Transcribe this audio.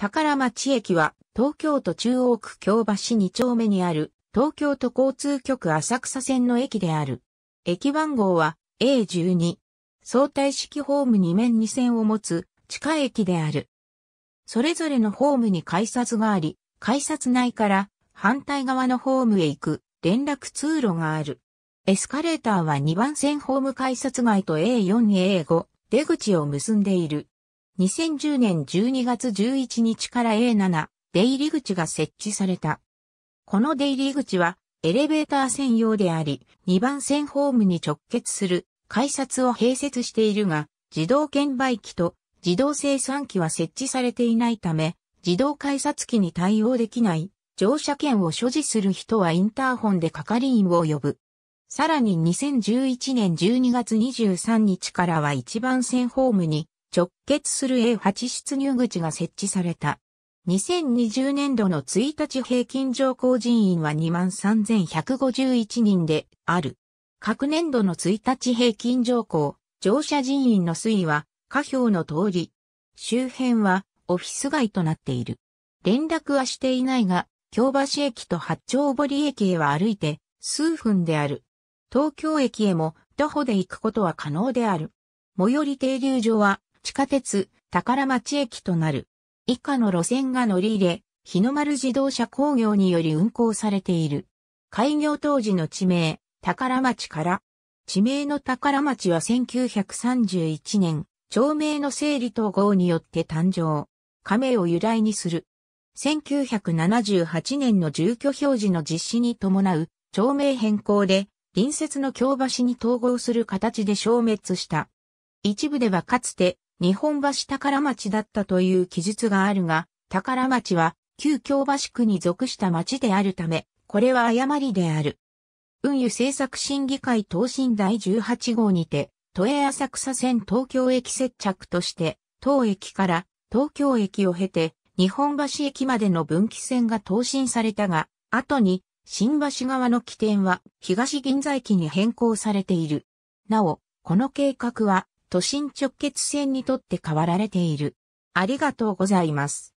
宝町駅は東京都中央区京橋2丁目にある東京都交通局浅草線の駅である。駅番号は A12。相対式ホーム2面2線を持つ地下駅である。それぞれのホームに改札があり、改札内から反対側のホームへ行く連絡通路がある。エスカレーターは2番線ホーム改札外と A4、A5 出口を結んでいる。2010年12月11日から A7 出入り口が設置された。この出入り口はエレベーター専用であり、2番線ホームに直結する改札を併設しているが、自動券売機と自動生産機は設置されていないため、自動改札機に対応できない乗車券を所持する人はインターホンで係員を呼ぶ。さらに2011年12月23日からは1番線ホームに直結する A8 出入口が設置された。2020年度の1日平均上降人員は23,151人である。各年度の1日平均上降、乗車人員の推移は、下表の通り。周辺は、オフィス街となっている。連絡はしていないが、京橋駅と八丁堀駅へは歩いて、数分である。東京駅へも、徒歩で行くことは可能である。最寄り停留所は、地下鉄、宝町駅となる。以下の路線が乗り入れ、日の丸自動車工業により運行されている。開業当時の地名、宝町から。地名の宝町は1931年、町名の整理統合によって誕生。亀を由来にする。1978年の住居表示の実施に伴う町名変更で隣接の京橋に統合する形で消滅した。一部ではかつて日本橋宝町だったという記述があるが、宝町は旧京橋区に属した町であるため、これは誤りである。運輸政策審議会答申第18号にて、都営浅草線東京駅接着として、当駅から東京駅を経て、日本橋駅までの分岐線が答申されたが、後に、新橋側の起点は東銀座駅に変更されている。なお、この計画は都心直結線にとって変わられている。ありがとうございます。